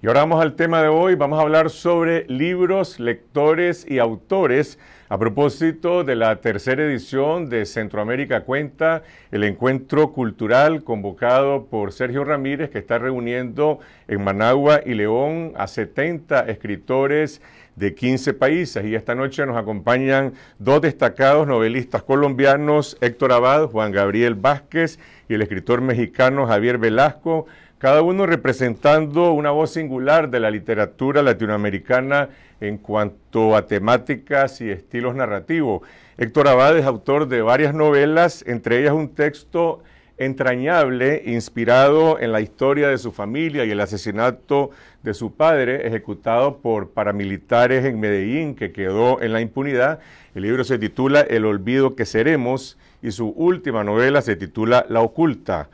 Y ahora vamos al tema de hoy, vamos a hablar sobre libros, lectores y autores a propósito de la tercera edición de Centroamérica Cuenta, el encuentro cultural convocado por Sergio Ramírez que está reuniendo en Managua y León a 70 escritores de 15 países y esta noche nos acompañan dos destacados novelistas colombianos, Héctor Abad, Juan Gabriel Vázquez y el escritor mexicano Javier Velasco cada uno representando una voz singular de la literatura latinoamericana en cuanto a temáticas y estilos narrativos. Héctor Abad es autor de varias novelas, entre ellas un texto entrañable, inspirado en la historia de su familia y el asesinato de su padre, ejecutado por paramilitares en Medellín, que quedó en la impunidad. El libro se titula El olvido que seremos y su última novela se titula La oculta.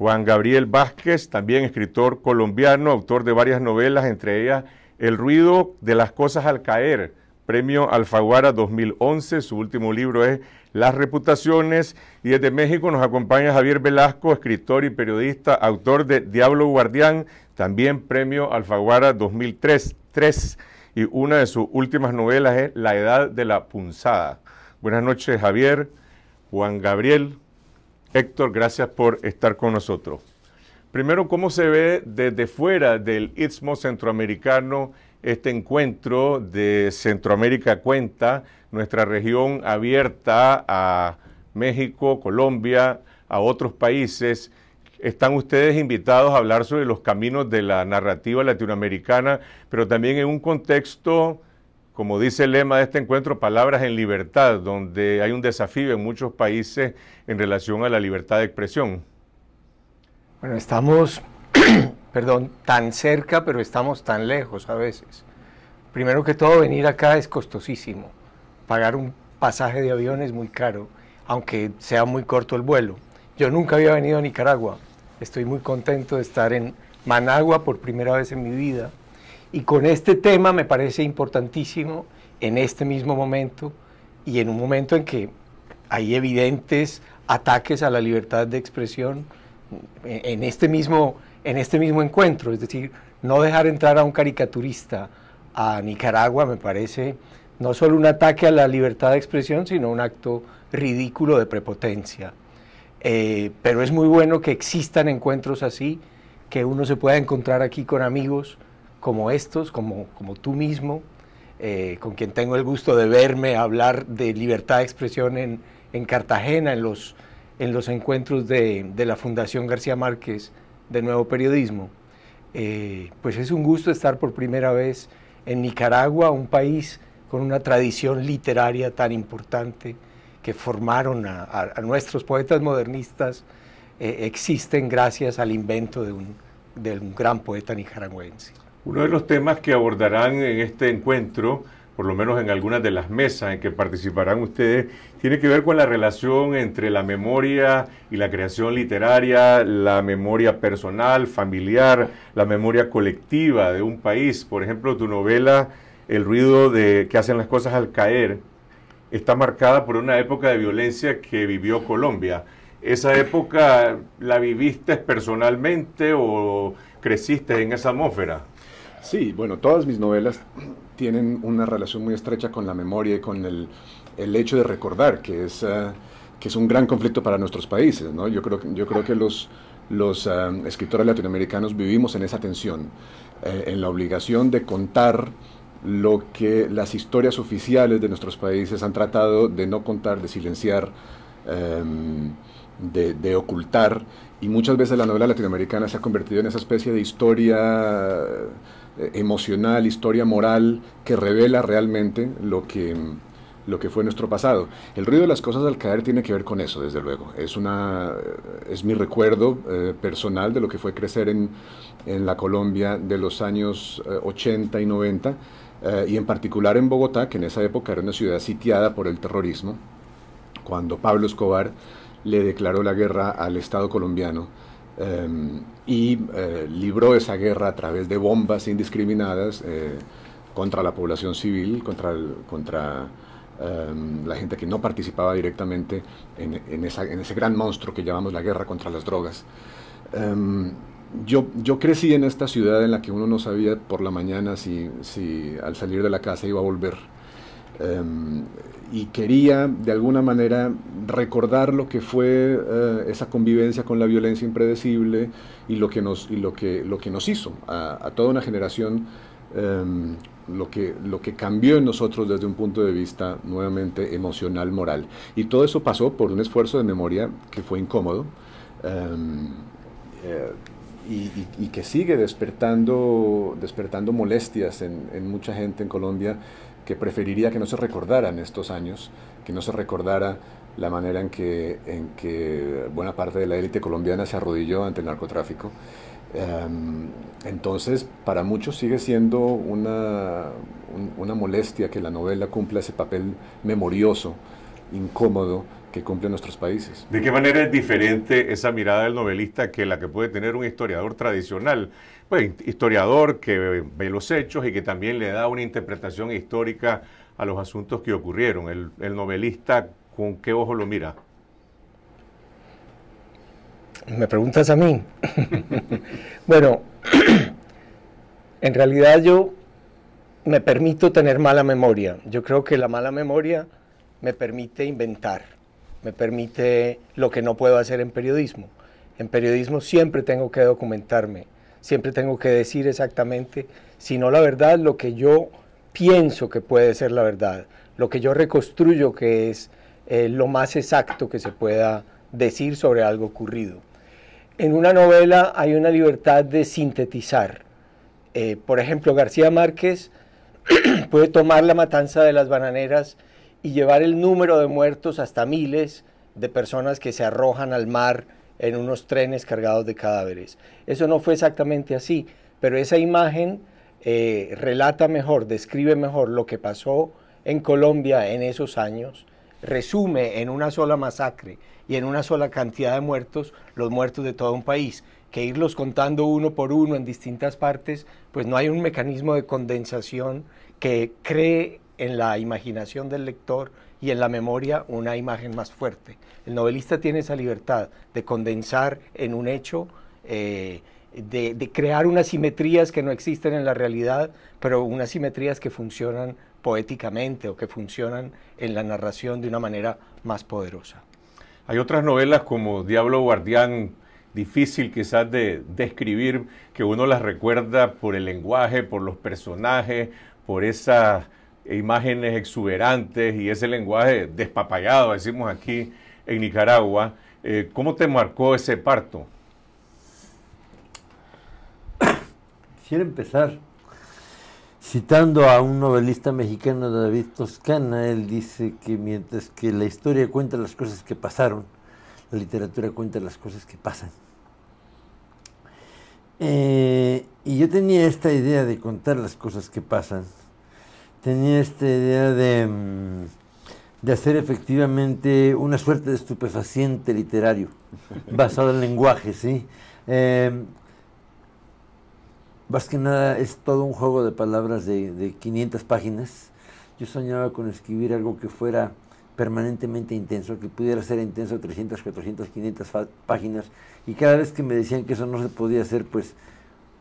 Juan Gabriel Vázquez, también escritor colombiano, autor de varias novelas, entre ellas El ruido de las cosas al caer, premio Alfaguara 2011, su último libro es Las reputaciones, y desde México nos acompaña Javier Velasco, escritor y periodista, autor de Diablo Guardián, también premio Alfaguara 2003, y una de sus últimas novelas es La edad de la punzada. Buenas noches Javier, Juan Gabriel, Héctor, gracias por estar con nosotros. Primero, ¿cómo se ve desde fuera del Istmo Centroamericano este encuentro de Centroamérica Cuenta, nuestra región abierta a México, Colombia, a otros países? Están ustedes invitados a hablar sobre los caminos de la narrativa latinoamericana, pero también en un contexto como dice el lema de este encuentro, Palabras en Libertad, donde hay un desafío en muchos países en relación a la libertad de expresión. Bueno, estamos, perdón, tan cerca, pero estamos tan lejos a veces. Primero que todo, venir acá es costosísimo. Pagar un pasaje de avión es muy caro, aunque sea muy corto el vuelo. Yo nunca había venido a Nicaragua. Estoy muy contento de estar en Managua por primera vez en mi vida y con este tema me parece importantísimo en este mismo momento y en un momento en que hay evidentes ataques a la libertad de expresión en este mismo, en este mismo encuentro. Es decir, no dejar entrar a un caricaturista a Nicaragua me parece no solo un ataque a la libertad de expresión, sino un acto ridículo de prepotencia. Eh, pero es muy bueno que existan encuentros así, que uno se pueda encontrar aquí con amigos, como estos, como, como tú mismo, eh, con quien tengo el gusto de verme hablar de libertad de expresión en, en Cartagena, en los, en los encuentros de, de, la Fundación García Márquez de Nuevo Periodismo. Eh, pues es un gusto estar por primera vez en Nicaragua, un país con una tradición literaria tan importante que formaron a, nuestros poetas modernistas, eh, existen gracias al invento de un, de un gran poeta nicaragüense. Uno de los temas que abordarán en este encuentro, por lo menos en algunas de las mesas en que participarán ustedes, tiene que ver con la relación entre la memoria y la creación literaria, la memoria personal, familiar, la memoria colectiva de un país. Por ejemplo, tu novela El ruido de que hacen las cosas al caer está marcada por una época de violencia que vivió Colombia. ¿Esa época la viviste personalmente o creciste en esa atmósfera? Sí, bueno, todas mis novelas tienen una relación muy estrecha con la memoria y con el, hecho de recordar, que es, eh, que es un gran conflicto para nuestros países. ¿no? Yo, creo, yo creo que los, los eh, escritores latinoamericanos vivimos en esa tensión, eh, en la obligación de contar lo que las historias oficiales de nuestros países han tratado de no contar, de silenciar, em, de, de ocultar. Y muchas veces la novela latinoamericana se ha convertido en esa especie de historia eh, emocional, historia moral, que revela realmente lo que, lo que fue nuestro pasado. El ruido de las cosas al caer tiene que ver con eso, desde luego. Es, eh, es mi recuerdo eh, personal de lo que fue crecer en, la Colombia de los años 80 y 90, y en particular en Bogotá, que en esa época era una ciudad sitiada por el terrorismo, cuando Pablo Escobar le declaró la guerra al Estado colombiano Em, y eh, libró esa guerra a través de bombas indiscriminadas eh, contra la población civil, contra, contra em, la gente que no participaba directamente en, en, ese gran monstruo que llamamos la guerra contra las drogas. Em, yo, yo, crecí en esta ciudad en la que uno no sabía por la mañana si, si al salir de la casa iba a volver Em, y quería de alguna manera recordar lo que fue eh, esa convivencia con la violencia impredecible y lo que nos, lo lo que nos hizo a, toda una generación, em, lo, que, lo que cambió en nosotros desde un punto de vista nuevamente emocional, moral. Y todo eso pasó por un esfuerzo de memoria que fue incómodo. Em, eh, y, que sigue despertando, despertando molestias en, en mucha gente en Colombia que preferiría que no se recordaran estos años, que no se recordara la manera en que, en que buena parte de la élite colombiana se arrodilló ante el narcotráfico. Em, entonces, para muchos sigue siendo una, una molestia que la novela cumpla ese papel memorioso, incómodo, que cumplen nuestros países. ¿De qué manera es diferente esa mirada del novelista que la que puede tener un historiador tradicional? Bueno, pues, historiador que ve los hechos y que también le da una interpretación histórica a los asuntos que ocurrieron. el novelista, ¿con qué ojo lo mira? Me preguntas a mí. bueno, en realidad yo me permito tener mala memoria. Yo creo que la mala memoria me permite inventar me permite lo que no puedo hacer en periodismo. En periodismo siempre tengo que documentarme, siempre tengo que decir exactamente, si no la verdad, lo que yo pienso que puede ser la verdad, lo que yo reconstruyo que es eh, lo más exacto que se pueda decir sobre algo ocurrido. En una novela hay una libertad de sintetizar. Eh, por ejemplo, García Márquez puede tomar la matanza de las bananeras y llevar el número de muertos hasta miles de personas que se arrojan al mar en unos trenes cargados de cadáveres. Eso no fue exactamente así, pero esa imagen eh, relata mejor, describe mejor lo que pasó en Colombia en esos años, resume en una sola masacre y en una sola cantidad de muertos los muertos de todo un país, que irlos contando uno por uno en distintas partes, pues no hay un mecanismo de condensación que cree en la imaginación del lector y en la memoria una imagen más fuerte. El novelista tiene esa libertad de condensar en un hecho, eh, de, crear unas simetrías que no existen en la realidad, pero unas simetrías que funcionan poéticamente o que funcionan en la narración de una manera más poderosa. Hay otras novelas como Diablo Guardián, difícil quizás de describir, que uno las recuerda por el lenguaje, por los personajes, por esa imágenes exuberantes y ese lenguaje despapallado, decimos aquí en Nicaragua. Eh, ¿Cómo te marcó ese parto? Quiero empezar citando a un novelista mexicano, David Toscana. Él dice que mientras que la historia cuenta las cosas que pasaron, la literatura cuenta las cosas que pasan. Eh, y yo tenía esta idea de contar las cosas que pasan tenía esta idea mm, de, hacer efectivamente una suerte de estupefaciente literario, basado en lenguaje, ¿sí? Eh, más que nada es todo un juego de palabras de, de 500 páginas. Yo soñaba con escribir algo que fuera permanentemente intenso, que pudiera ser intenso 300, 400, 500 páginas, y cada vez que me decían que eso no se podía hacer, pues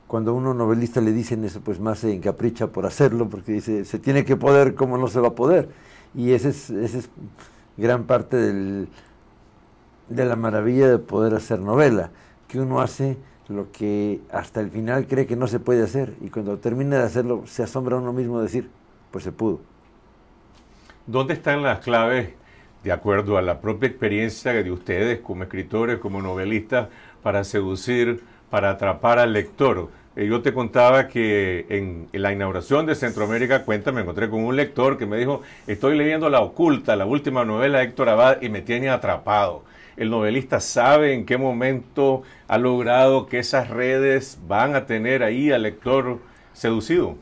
cuando uno novelista le dicen eso, pues más se encapricha por hacerlo, porque dice, se tiene que poder, ¿cómo no se va a poder? Y esa es, es gran parte de la maravilla de poder hacer novela, que uno hace lo que hasta el final cree que no se puede hacer, y cuando termina de hacerlo, se asombra uno mismo de decir, pues se pudo. ¿Dónde están las claves, de acuerdo a la propia experiencia de ustedes como escritores, como novelistas, para seducir, para atrapar al lector? Eh, yo te contaba que en, la inauguración de Centroamérica Cuenta me encontré con un lector que me dijo, estoy leyendo La Oculta, la última novela de Héctor Abad, y me tiene atrapado. El novelista sabe en qué momento ha logrado que esas redes van a tener ahí al lector seducido.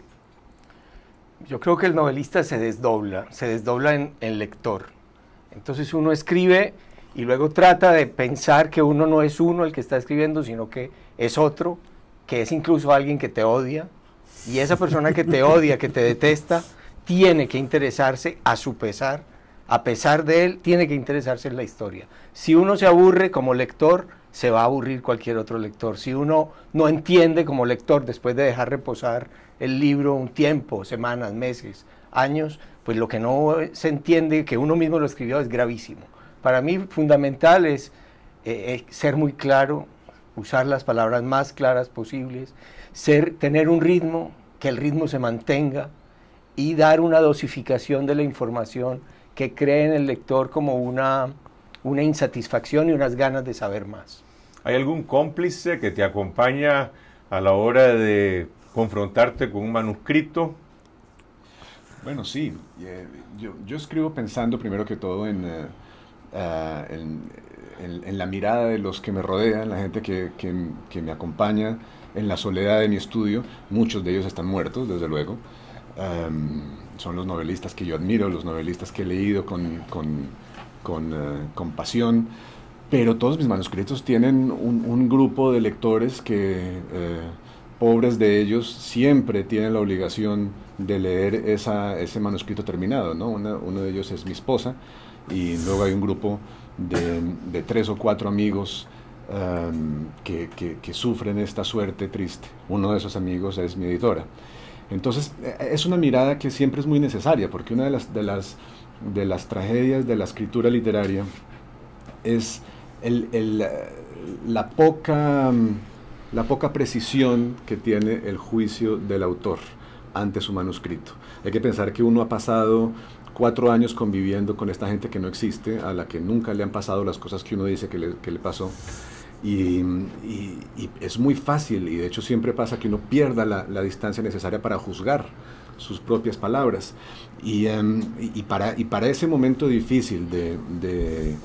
Yo creo que el novelista se desdobla, se desdobla en, el lector. Entonces uno escribe y luego trata de pensar que uno no es uno el que está escribiendo, sino que es otro que es incluso alguien que te odia, y esa persona que te odia, que te detesta, tiene que interesarse a su pesar, a pesar de él, tiene que interesarse en la historia. Si uno se aburre como lector, se va a aburrir cualquier otro lector. Si uno no entiende como lector, después de dejar reposar el libro un tiempo, semanas, meses, años, pues lo que no se entiende, que uno mismo lo escribió, es gravísimo. Para mí fundamental es eh, eh, ser muy claro usar las palabras más claras posibles, ser, tener un ritmo, que el ritmo se mantenga y dar una dosificación de la información que cree en el lector como una, una insatisfacción y unas ganas de saber más. ¿Hay algún cómplice que te acompaña a la hora de confrontarte con un manuscrito? Bueno, sí. Eh, yo, escribo pensando primero que todo en eh, ah, en, la mirada de los que me rodean, la gente que, que, me acompaña en la soledad de mi estudio. Muchos de ellos están muertos, desde luego. son los novelistas que yo admiro, los novelistas que he leído con, con, con, eh, con pasión. Pero todos mis manuscritos tienen un, grupo de lectores que... Eh, pobres de ellos siempre tienen la obligación de leer esa, ese manuscrito terminado, ¿no? uno de ellos es mi esposa y luego hay un grupo de, tres o cuatro amigos em, que, sufren esta suerte triste. Uno de esos amigos es mi editora. Entonces, e, e, es una mirada que siempre es muy necesaria, porque una de las, de las, de las tragedias de la escritura literaria es eh, la, poca, em, la poca precisión que tiene el juicio del autor ante su manuscrito. Hay que pensar que uno ha pasado cuatro años conviviendo con esta gente que no existe, a la que nunca le han pasado las cosas que uno dice que le, pasó. Y, es muy fácil, y de hecho siempre pasa que uno pierda la, distancia necesaria para juzgar sus propias palabras. Y, em, y para, ese momento difícil de,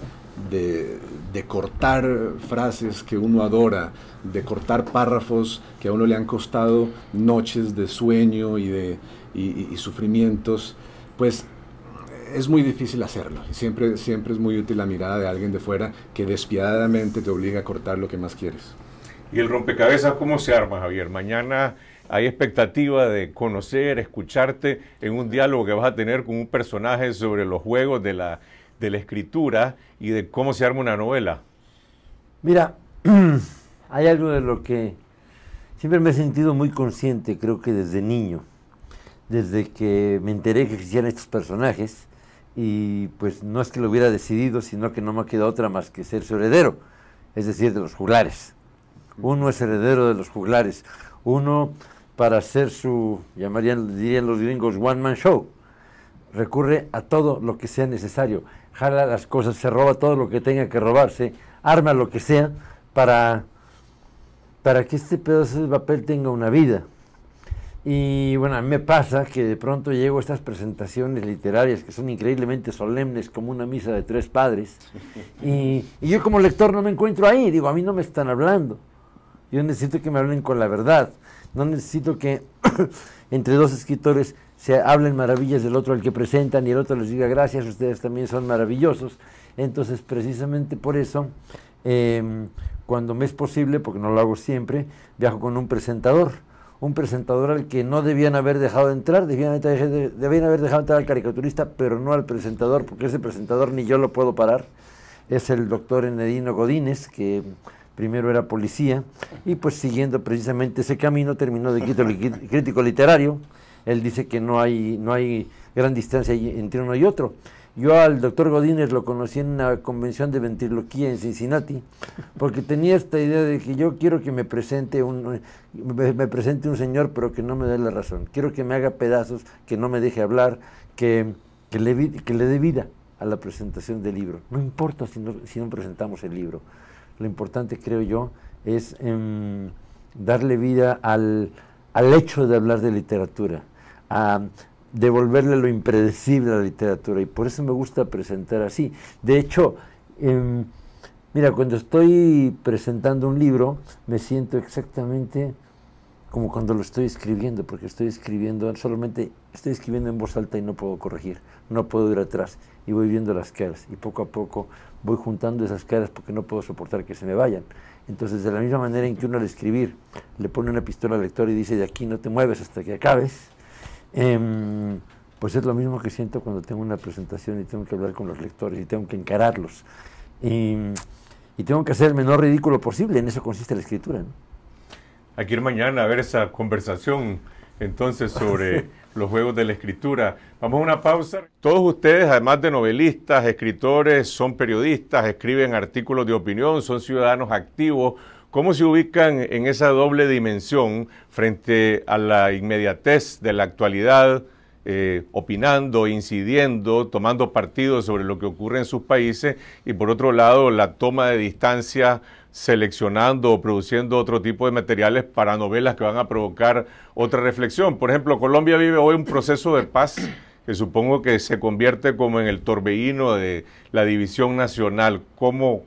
cortar frases que uno adora, de cortar párrafos que a uno le han costado noches de sueño y de y sufrimientos, pues es muy difícil hacerlo. Siempre, siempre es muy útil la mirada de alguien de fuera que despiadadamente te obliga a cortar lo que más quieres. ¿Y el rompecabezas cómo se arma, Javier? Mañana hay expectativa de conocer, escucharte en un diálogo que vas a tener con un personaje sobre los juegos de la, de la escritura y de cómo se arma una novela. Mira, hay algo de lo que siempre me he sentido muy consciente, creo que desde niño, desde que me enteré que existían estos personajes, y pues no es que lo hubiera decidido, sino que no me queda otra más que ser su heredero, es decir, de los juglares. Uno es heredero de los juglares, uno para hacer su, llamarían, dirían los gringos, one man show, recurre a todo lo que sea necesario, jala las cosas, se roba todo lo que tenga que robarse, arma lo que sea para, para que este pedazo de papel tenga una vida. Y bueno, a mí me pasa que de pronto llego a estas presentaciones literarias que son increíblemente solemnes, como una misa de tres padres, y, yo como lector no me encuentro ahí, digo, a mí no me están hablando. Yo necesito que me hablen con la verdad, no necesito que entre dos escritores se hablen maravillas del otro al que presentan y el otro les diga gracias, ustedes también son maravillosos. Entonces, precisamente por eso, em, cuando me es posible, porque no lo hago siempre, viajo con un presentador un presentador al que no debían haber dejado entrar, debían, haber dejado entrar al caricaturista, pero no al presentador, porque ese presentador ni yo lo puedo parar. Es el doctor Enedino Godínez, que primero era policía, y pues siguiendo precisamente ese camino terminó de crítico literario. Él dice que no hay, no hay gran distancia entre uno y otro. Yo al doctor Godínez lo conocí en una convención de ventriloquía en Cincinnati, porque tenía esta idea de que yo quiero que me presente un, me, presente un señor, pero que no me dé la razón. Quiero que me haga pedazos, que no me deje hablar, que, le, que le dé vida a la presentación del libro. No importa si no, si no presentamos el libro. Lo importante, creo yo, es em, darle vida al, al hecho de hablar de literatura. A, devolverle lo impredecible a la literatura y por eso me gusta presentar así. De hecho, em, mira, cuando estoy presentando un libro me siento exactamente como cuando lo estoy escribiendo, porque estoy escribiendo, solamente estoy escribiendo en voz alta y no puedo corregir, no puedo ir atrás y voy viendo las caras y poco a poco voy juntando esas caras porque no puedo soportar que se me vayan. Entonces, de la misma manera en que uno al escribir le pone una pistola al lector y dice, de aquí no te mueves hasta que acabes, Em, pues es lo mismo que siento cuando tengo una presentación y tengo que hablar con los lectores y tengo que encararlos. Em, y, tengo que hacer el menor ridículo posible, en eso consiste la escritura. Aquí Hay ir mañana a ver esa conversación entonces sobre los juegos de la escritura. Vamos a una pausa. Todos ustedes, además de novelistas, escritores, son periodistas, escriben artículos de opinión, son ciudadanos activos ¿Cómo se ubican en esa doble dimensión frente a la inmediatez de la actualidad, eh, opinando, incidiendo, tomando partido sobre lo que ocurre en sus países y por otro lado la toma de distancia seleccionando o produciendo otro tipo de materiales para novelas que van a provocar otra reflexión? Por ejemplo, Colombia vive hoy un proceso de paz que supongo que se convierte como en el torbellino de la división nacional. ¿Cómo,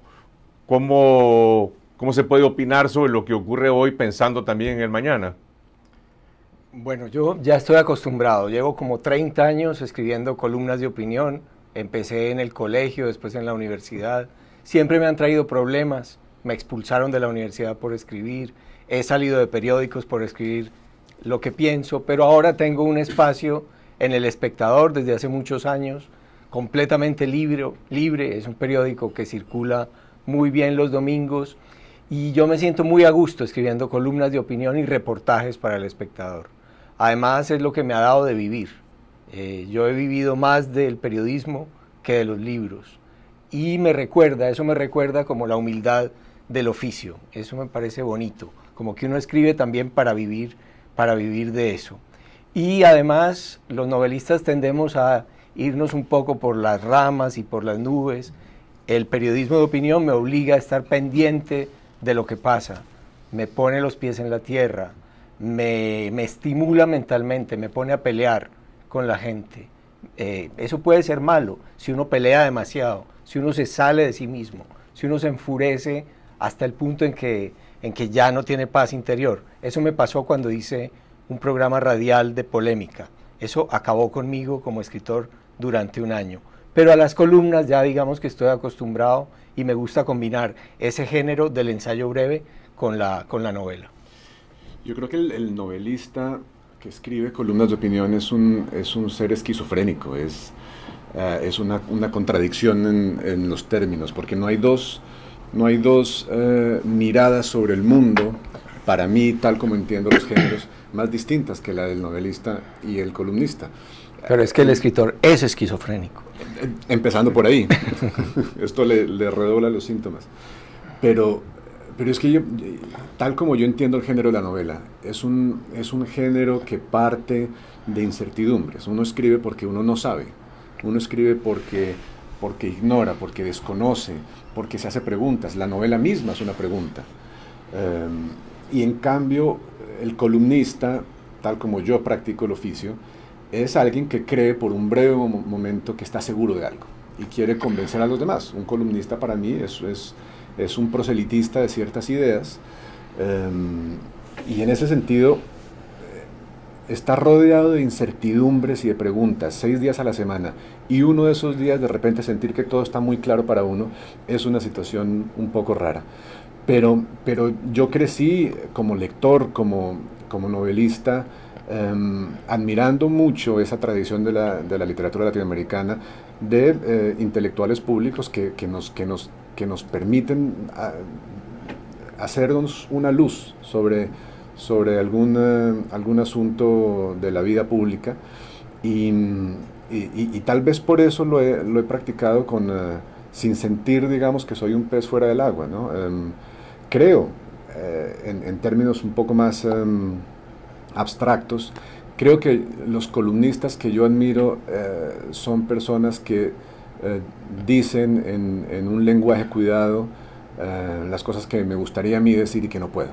cómo ¿Cómo se puede opinar sobre lo que ocurre hoy pensando también en el mañana? Bueno, yo ya estoy acostumbrado. Llevo como 30 años escribiendo columnas de opinión. Empecé en el colegio, después en la universidad. Siempre me han traído problemas. Me expulsaron de la universidad por escribir. He salido de periódicos por escribir lo que pienso. Pero ahora tengo un espacio en El Espectador desde hace muchos años, completamente libre. libre. Es un periódico que circula muy bien los domingos y yo me siento muy a gusto escribiendo columnas de opinión y reportajes para el espectador. Además es lo que me ha dado de vivir. Eh, yo he vivido más del periodismo que de los libros y me recuerda, eso me recuerda como la humildad del oficio. Eso me parece bonito, como que uno escribe también para vivir, para vivir de eso. Y además los novelistas tendemos a irnos un poco por las ramas y por las nubes. El periodismo de opinión me obliga a estar pendiente de lo que pasa, me pone los pies en la tierra, me, me estimula mentalmente, me pone a pelear con la gente. Eh, eso puede ser malo si uno pelea demasiado, si uno se sale de sí mismo, si uno se enfurece hasta el punto en que, en que ya no tiene paz interior. Eso me pasó cuando hice un programa radial de polémica. Eso acabó conmigo como escritor durante un año. Pero a las columnas ya digamos que estoy acostumbrado y me gusta combinar ese género del ensayo breve con la, con la novela. Yo creo que el, novelista que escribe columnas de opinión es un, es un ser esquizofrénico, es, eh, es una, contradicción en, los términos, porque no hay dos, no hay dos eh, miradas sobre el mundo, para mí, tal como entiendo los géneros, más distintas que la del novelista y el columnista. Pero es que el escritor es esquizofrénico. Empezando por ahí. Esto le, redobla los síntomas. Pero, es que tal como yo entiendo el género de la novela, es un, género que parte de incertidumbres. Uno escribe porque uno no sabe. Uno escribe porque, ignora, porque desconoce, porque se hace preguntas. La novela misma es una pregunta. Em, y en cambio, el columnista, tal como yo practico el oficio, es alguien que cree por un breve momento que está seguro de algo y quiere convencer a los demás. Un columnista para mí es, es, es un proselitista de ciertas ideas em, y en ese sentido eh, está rodeado de incertidumbres y de preguntas seis días a la semana y uno de esos días de repente sentir que todo está muy claro para uno es una situación un poco rara. Pero, pero yo crecí como lector, como novelista, Em, admirando mucho esa tradición de la, de la literatura latinoamericana de eh, intelectuales públicos que, que, nos, que, nos, que nos permiten ah, hacernos una luz sobre, sobre algún, eh, algún asunto de la vida pública y, tal vez por eso lo he, practicado con, eh, sin sentir, digamos, que soy un pez fuera del agua. ¿no? Em, creo, en, términos un poco más... Em, abstractos. Creo que los columnistas que yo admiro eh, son personas que eh, dicen en, un lenguaje cuidado eh, las cosas que me gustaría a mí decir y que no puedo.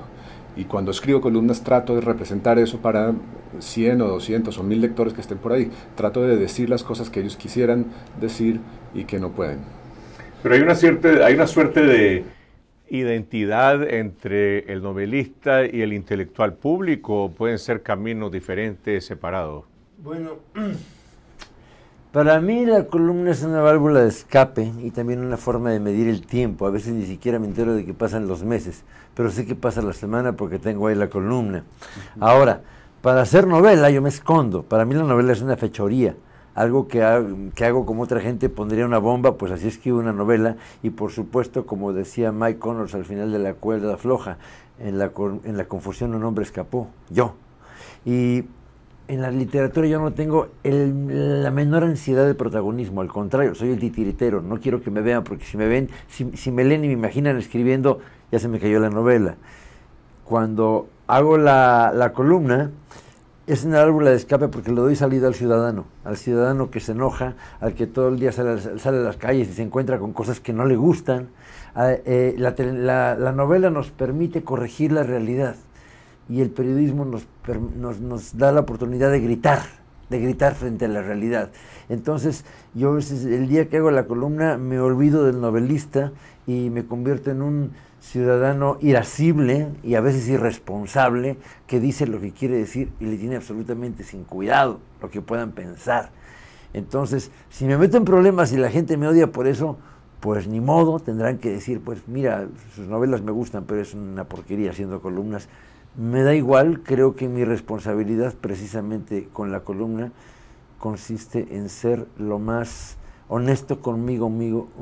Y cuando escribo columnas trato de representar eso para 100 o 200 o 1000 lectores que estén por ahí. Trato de decir las cosas que ellos quisieran decir y que no pueden. Pero hay una, cierta, hay una suerte de identidad entre el novelista y el intelectual público? ¿Pueden ser caminos diferentes, separados? Bueno, para mí la columna es una válvula de escape y también una forma de medir el tiempo. A veces ni siquiera me entero de que pasan los meses, pero sé que pasa la semana porque tengo ahí la columna. Ahora, para hacer novela yo me escondo. Para mí la novela es una fechoría algo que, hago como otra gente pondría una bomba, pues así escribo una novela y por supuesto, como decía Mike Connors al final de la cuerda floja, en la, en la confusión un hombre escapó, yo. Y en la literatura yo no tengo la menor ansiedad de protagonismo, al contrario, soy el titiritero, no quiero que me vean porque si me ven, si, me leen y me imaginan escribiendo, ya se me cayó la novela. Cuando hago la, la columna, es una válvula de escape porque le doy salida al ciudadano, al ciudadano que se enoja, al que todo el día sale, a las calles y se encuentra con cosas que no le gustan. Ah, eh, la, novela nos permite corregir la realidad y el periodismo nos, da la oportunidad de gritar, de gritar frente a la realidad. Entonces, yo a veces el día que hago la columna me olvido del novelista y me convierto en un ciudadano irascible y a veces irresponsable que dice lo que quiere decir y le tiene absolutamente sin cuidado lo que puedan pensar. Entonces, si me meto en problemas y la gente me odia por eso, pues ni modo, tendrán que decir, pues mira, sus novelas me gustan, pero es una porquería haciendo columnas. Me da igual, creo que mi responsabilidad precisamente con la columna consiste en ser lo más honesto conmigo,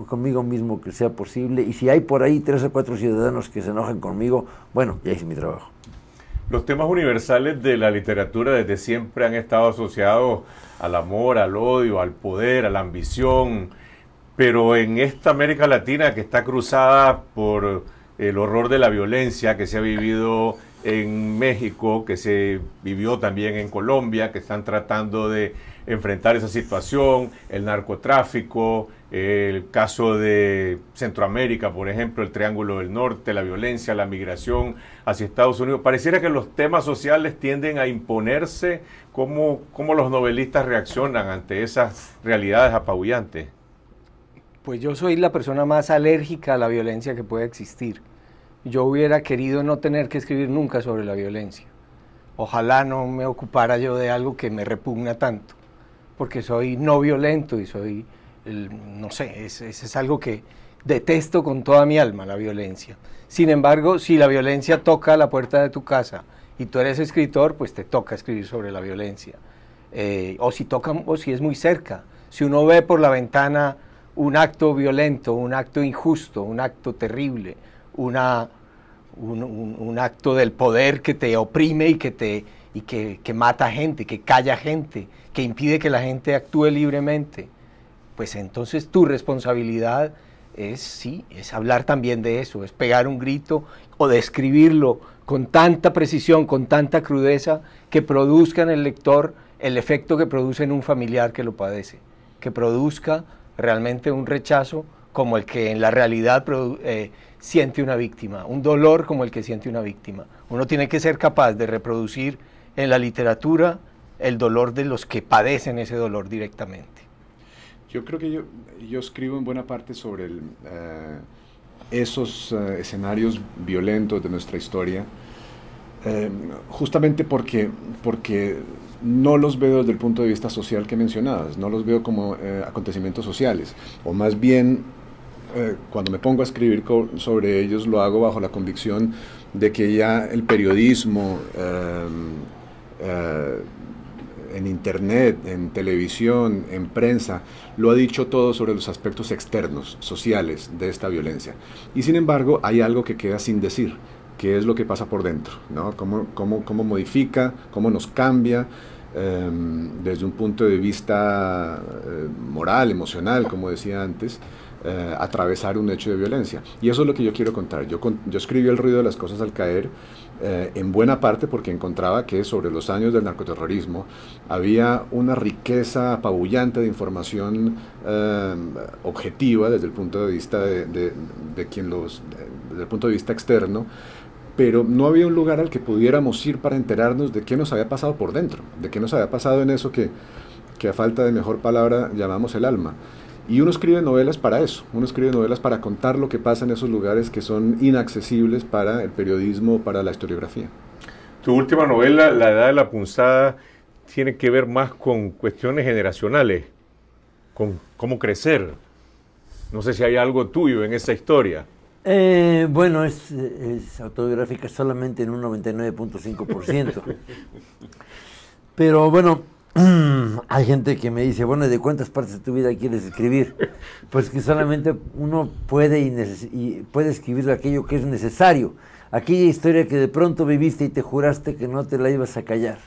conmigo mismo que sea posible. Y si hay por ahí tres o cuatro ciudadanos que se enojan conmigo, bueno, ya hice mi trabajo. Los temas universales de la literatura desde siempre han estado asociados al amor, al odio, al poder, a la ambición, pero en esta América Latina que está cruzada por el horror de la violencia que se ha vivido en México, que se vivió también en Colombia, que están tratando de enfrentar esa situación, el narcotráfico, el caso de Centroamérica, por ejemplo, el Triángulo del Norte, la violencia, la migración hacia Estados Unidos. Pareciera que los temas sociales tienden a imponerse. ¿Cómo, los novelistas reaccionan ante esas realidades apabullantes? Pues yo soy la persona más alérgica a la violencia que puede existir. Yo hubiera querido no tener que escribir nunca sobre la violencia. Ojalá no me ocupara yo de algo que me repugna tanto porque soy no violento y soy, no sé, ese es algo que detesto con toda mi alma, la violencia. Sin embargo, si la violencia toca la puerta de tu casa y tú eres escritor, pues te toca escribir sobre la violencia. Eh, o si toca, o si es muy cerca. Si uno ve por la ventana un acto violento, un acto injusto, un acto terrible, una, un acto del poder que te oprime y que te y que, mata gente, que calla gente, que impide que la gente actúe libremente, pues entonces tu responsabilidad es, sí, es hablar también de eso, es pegar un grito o describirlo con tanta precisión, con tanta crudeza, que produzca en el lector el efecto que produce en un familiar que lo padece, que produzca realmente un rechazo como el que en la realidad eh, siente una víctima, un dolor como el que siente una víctima. Uno tiene que ser capaz de reproducir en la literatura el dolor de los que padecen ese dolor directamente. Yo creo que yo, yo escribo en buena parte sobre eh, esos eh, escenarios violentos de nuestra historia, eh, justamente porque, porque no los veo desde el punto de vista social que mencionabas, no los veo como acontecimientos sociales, o más bien cuando me pongo a escribir sobre ellos lo hago bajo la convicción de que ya el periodismo eh, en internet, en televisión, en prensa, lo ha dicho todo sobre los aspectos externos, sociales de esta violencia. Y sin embargo, hay algo que queda sin decir, que es lo que pasa por dentro, ¿no? Cómo, cómo, cómo modifica, cómo nos cambia em, desde un punto de vista eh, moral, emocional, como decía antes, eh, atravesar un hecho de violencia. Y eso es lo que yo quiero contar. Yo, yo escribí El ruido de las cosas al caer eh, en buena parte porque encontraba que sobre los años del narcoterrorismo había una riqueza apabullante de información eh, objetiva desde el punto de vista de, quien los, desde punto de vista externo, pero no había un lugar al que pudiéramos ir para enterarnos de qué nos había pasado por dentro, de qué nos había pasado en eso que a falta de mejor palabra llamamos el alma. Y uno escribe novelas para eso, uno escribe novelas para contar lo que pasa en esos lugares que son inaccesibles para el periodismo, para la historiografía. Tu última novela, La Edad de la Punzada, tiene que ver más con cuestiones generacionales, con cómo crecer. No sé si hay algo tuyo en esa historia. Eh, bueno, es, es, autobiográfica solamente en un 99.5%. Pero bueno, Mm, hay gente que me dice, bueno, ¿de cuántas partes de tu vida quieres escribir? Pues que solamente uno puede, y, puede escribir aquello que es necesario, aquella historia que de pronto viviste y te juraste que no te la ibas a callar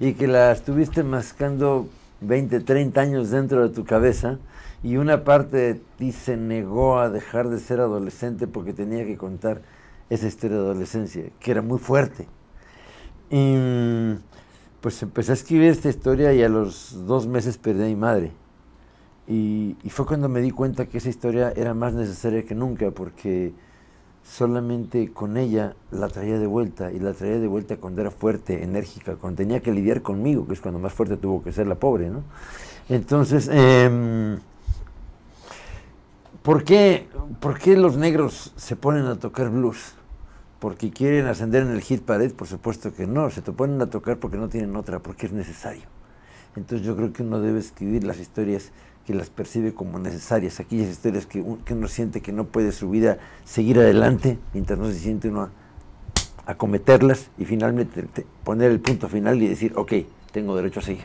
y que la estuviste mascando 20, 30 años dentro de tu cabeza y una parte de ti se negó a dejar de ser adolescente porque tenía que contar esa historia de adolescencia, que era muy fuerte. Y, mm, pues empecé a escribir esta historia y a los dos meses perdí a mi madre. Y, fue cuando me di cuenta que esa historia era más necesaria que nunca, porque solamente con ella la traía de vuelta, y la traía de vuelta cuando era fuerte, enérgica, cuando tenía que lidiar conmigo, que es cuando más fuerte tuvo que ser la pobre, ¿no? Entonces, em, ¿por, qué, ¿por qué los negros se ponen a tocar blues? porque quieren ascender en el hit parade, por supuesto que no, se te ponen a tocar porque no tienen otra, porque es necesario. Entonces yo creo que uno debe escribir las historias que las percibe como necesarias, aquellas historias que, que uno siente que no puede su vida seguir adelante, mientras no se siente uno acometerlas y finalmente poner el punto final y decir, ok, tengo derecho a seguir.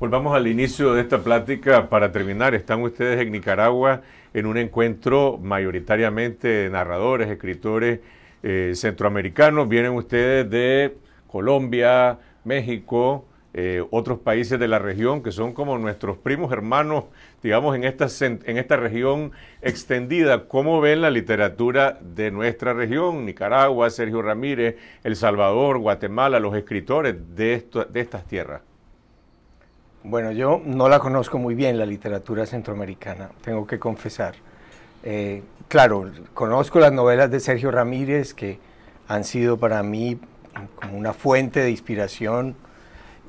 Volvamos al inicio de esta plática para terminar. Están ustedes en Nicaragua en un encuentro mayoritariamente de narradores, escritores, eh, centroamericanos, vienen ustedes de Colombia, México, eh, otros países de la región que son como nuestros primos hermanos, digamos, en esta, en esta región extendida. ¿Cómo ven la literatura de nuestra región? Nicaragua, Sergio Ramírez, El Salvador, Guatemala, los escritores de, de estas tierras. Bueno, yo no la conozco muy bien, la literatura centroamericana, tengo que confesar. Eh, claro, conozco las novelas de Sergio Ramírez que han sido para mí como una fuente de inspiración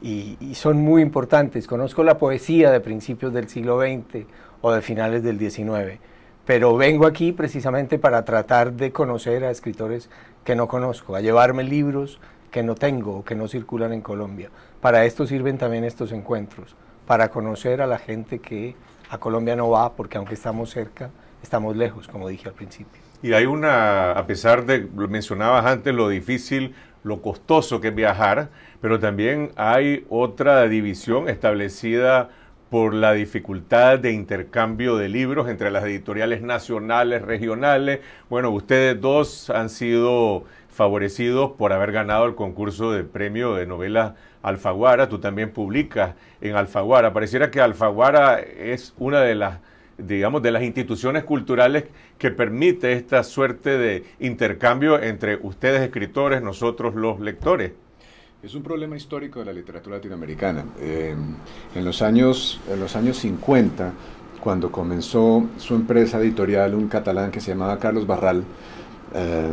y, son muy importantes. Conozco la poesía de principios del siglo XX o de finales del XIX, pero vengo aquí precisamente para tratar de conocer a escritores que no conozco, a llevarme libros que no tengo o que no circulan en Colombia. Para esto sirven también estos encuentros, para conocer a la gente que a Colombia no va, porque aunque estamos cerca, estamos lejos, como dije al principio. Y hay una, a pesar de, lo mencionabas antes, lo difícil, lo costoso que es viajar, pero también hay otra división establecida por la dificultad de intercambio de libros entre las editoriales nacionales, regionales. Bueno, ustedes dos han sido favorecidos por haber ganado el concurso de premio de novela Alfaguara. Tú también publicas en Alfaguara. Pareciera que Alfaguara es una de las digamos, de las instituciones culturales que permite esta suerte de intercambio entre ustedes escritores, nosotros los lectores. Es un problema histórico de la literatura latinoamericana. Eh, en, los años, en los años 50, cuando comenzó su empresa editorial, un catalán que se llamaba Carlos Barral, eh,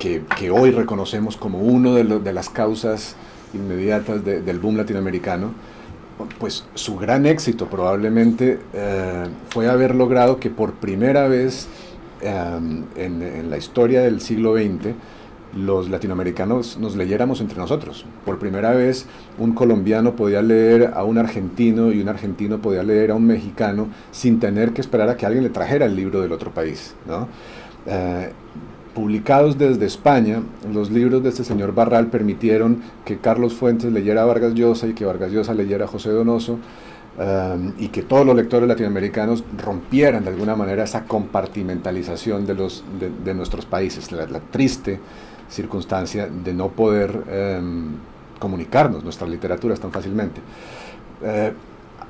que, que, hoy reconocemos como una de, las causas inmediatas del boom latinoamericano, pues su gran éxito probablemente eh, fue haber logrado que por primera vez em, en, la historia del siglo XX los latinoamericanos nos leyéramos entre nosotros. Por primera vez un colombiano podía leer a un argentino y un argentino podía leer a un mexicano sin tener que esperar a que alguien le trajera el libro del otro país. ¿no? Eh, publicados desde España, los libros de este señor Barral permitieron que Carlos Fuentes leyera a Vargas Llosa y que Vargas Llosa leyera a José Donoso. Um, y que todos los lectores latinoamericanos rompieran de alguna manera esa compartimentalización de, los, de, nuestros países, la, triste circunstancia de no poder um, comunicarnos nuestras literaturas tan fácilmente. Eh,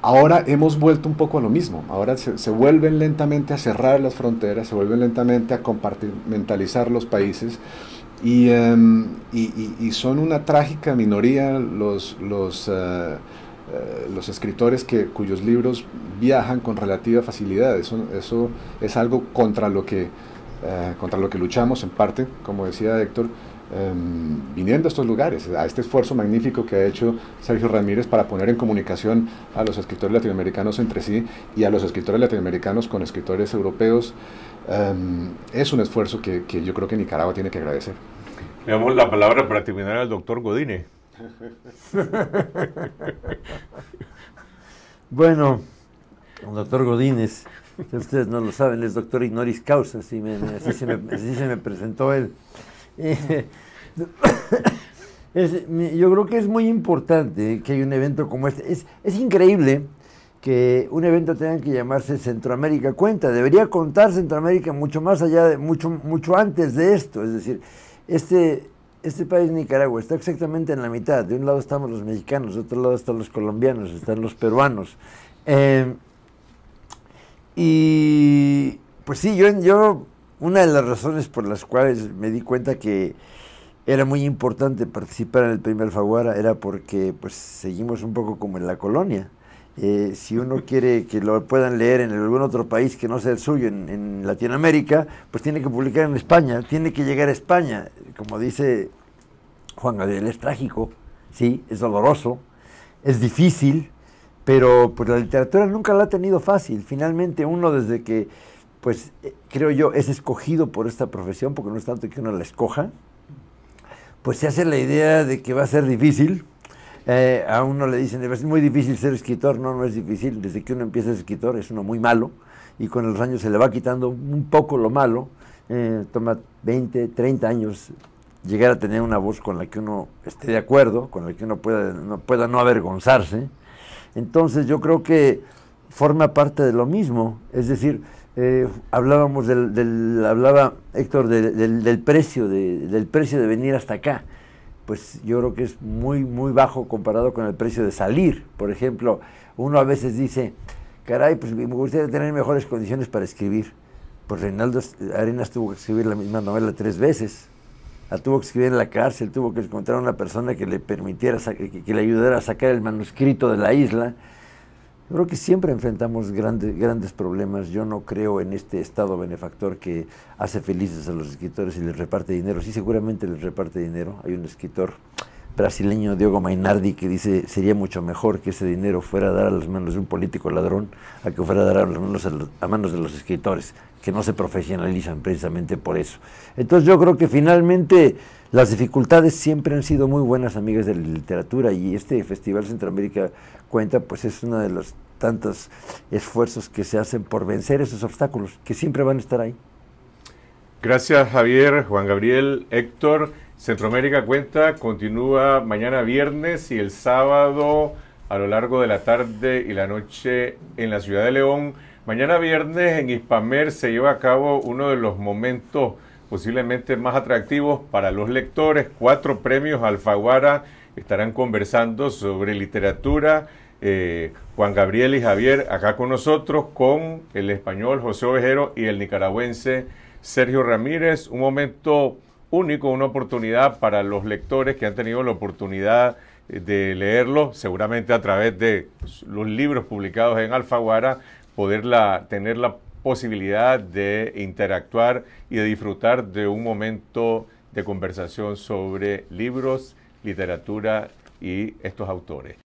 Ahora hemos vuelto un poco a lo mismo, ahora se, vuelven lentamente a cerrar las fronteras, se vuelven lentamente a compartimentalizar los países y, em, son una trágica minoría los, eh, eh, los, escritores que, cuyos libros viajan con relativa facilidad. Eso, es algo contra lo que... Eh, contra lo que luchamos en parte, como decía Héctor, Em, viniendo a estos lugares, a este esfuerzo magnífico que ha hecho Sergio Ramírez para poner en comunicación a los escritores latinoamericanos entre sí y a los escritores latinoamericanos con escritores europeos. Em, es un esfuerzo que, yo creo que Nicaragua tiene que agradecer. Le damos la palabra para terminar al doctor Godine. bueno, doctor Godínez, ustedes no lo saben, es doctor ignoris causa, así se me presentó él. Eh, yo creo que es muy importante que hay un evento como este. Es, es increíble que un evento tenga que llamarse Centroamérica Cuenta. Debería contar Centroamérica mucho más allá de, mucho, mucho antes de esto. Es decir, este, este país, Nicaragua, está exactamente en la mitad. De un lado estamos los mexicanos, de otro lado están los colombianos, están los peruanos. Eh, y pues sí, yo, yo una de las razones por las cuales me di cuenta que era muy importante participar en el primer Faguara era porque pues seguimos un poco como en la colonia. Eh, si uno quiere que lo puedan leer en algún otro país que no sea el suyo, en, en, Latinoamérica, pues tiene que publicar en España, tiene que llegar a España. Como dice Juan Gabriel, es trágico, sí, es doloroso, es difícil, pero pues la literatura nunca la ha tenido fácil. Finalmente uno desde que pues eh, creo yo, es escogido por esta profesión, porque no es tanto que uno la escoja, pues se hace la idea de que va a ser difícil. Eh, a uno le dicen, es muy difícil ser escritor, no, no es difícil, desde que uno empieza a ser escritor es uno muy malo y con los años se le va quitando un poco lo malo, eh, toma 20, 30 años llegar a tener una voz con la que uno esté de acuerdo, con la que uno pueda no, pueda no avergonzarse. Entonces yo creo que forma parte de lo mismo, es decir, eh, hablábamos del, hablaba Héctor del, precio, de, del precio de venir hasta acá. Pues yo creo que es muy, muy bajo comparado con el precio de salir. Por ejemplo, uno a veces dice, caray, pues me gustaría tener mejores condiciones para escribir. Pues Reinaldo Arenas tuvo que escribir la misma novela tres veces. La tuvo que escribir en la cárcel, tuvo que encontrar una persona que le permitiera, que le ayudara a sacar el manuscrito de la isla creo que siempre enfrentamos grandes, grandes problemas. Yo no creo en este Estado benefactor que hace felices a los escritores y les reparte dinero. Sí, seguramente les reparte dinero. Hay un escritor brasileño Diogo Mainardi que dice sería mucho mejor que ese dinero fuera a dar a las manos de un político ladrón a que fuera a dar a, las manos, a manos de los escritores, que no se profesionalizan precisamente por eso. Entonces yo creo que finalmente las dificultades siempre han sido muy buenas amigas de la literatura y este Festival Centroamérica cuenta pues es uno de los tantos esfuerzos que se hacen por vencer esos obstáculos que siempre van a estar ahí. Gracias Javier, Juan Gabriel, Héctor. Centroamérica cuenta, continúa mañana viernes y el sábado a lo largo de la tarde y la noche en la ciudad de León. Mañana viernes en Hispamer se lleva a cabo uno de los momentos posiblemente más atractivos para los lectores. Cuatro premios Alfaguara estarán conversando sobre literatura. Eh, Juan Gabriel y Javier acá con nosotros, con el español José Ovejero y el nicaragüense Sergio Ramírez. Un momento único, una oportunidad para los lectores que han tenido la oportunidad eh, de leerlo, seguramente a través de los libros publicados en Alfaguara, poder tener la posibilidad de interactuar y de disfrutar de un momento de conversación sobre libros, literatura y estos autores.